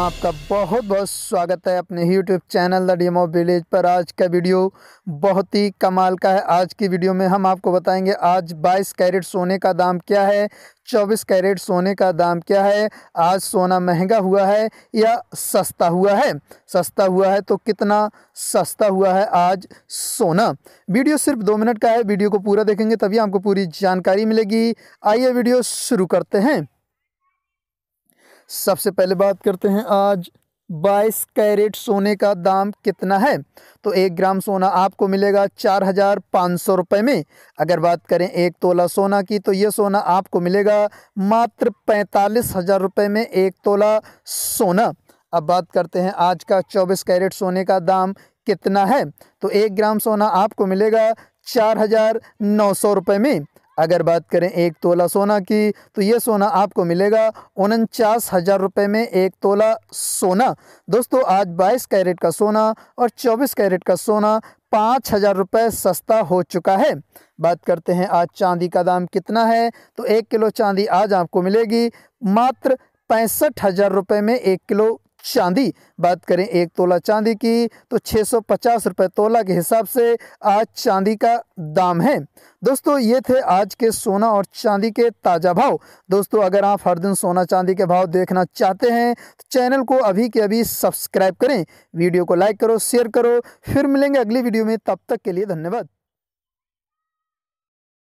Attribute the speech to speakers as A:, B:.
A: आपका बहुत बहुत स्वागत है अपने YouTube channel the demo village पर आज का वीडियो बहुत ही कमाल का है आज की वीडियो में हम आपको बताएंगे आज 22 कैरेट सोने का दाम क्या है 24 कैरेट सोने का दाम क्या है आज सोना महंगा हुआ है या सस्ता हुआ है सस्ता हुआ है तो कितना सस्ता हुआ है आज सोना वीडियो सिर्फ दो मिनट का है वीडियो को पूरा देखेंगे तभी आपको पूरी जानकारी मिलेगी आइए वीडियो शुरू करते हैं सबसे पहले बात करते हैं आज बाईस कैरेट सोने का दाम कितना है तो एक ग्राम सोना आपको मिलेगा चार हज़ार पाँच सौ रुपये में अगर बात करें एक तोला सोना की तो ये सोना आपको मिलेगा मात्र पैंतालीस हज़ार रुपये में एक तोला सोना अब बात करते हैं आज का चौबीस कैरेट सोने का दाम कितना है तो एक ग्राम सोना आपको मिलेगा चार हज़ार नौ सौ रुपये में अगर बात करें एक तोला सोना की तो ये सोना आपको मिलेगा उनचास हज़ार रुपये में एक तोला सोना दोस्तों आज बाईस कैरेट का सोना और चौबीस कैरेट का सोना पाँच हज़ार रुपये सस्ता हो चुका है बात करते हैं आज चांदी का दाम कितना है तो एक किलो चांदी आज आपको मिलेगी मात्र पैंसठ हज़ार रुपये में एक किलो चांदी बात करें एक तोला चांदी की तो छः सौ पचास रुपये तोला के हिसाब से आज चांदी का दाम है दोस्तों ये थे आज के सोना और चांदी के ताज़ा भाव दोस्तों अगर आप हर दिन सोना चांदी के भाव देखना चाहते हैं तो चैनल को अभी के अभी सब्सक्राइब करें वीडियो को लाइक करो शेयर करो फिर मिलेंगे अगली वीडियो में तब तक के लिए धन्यवाद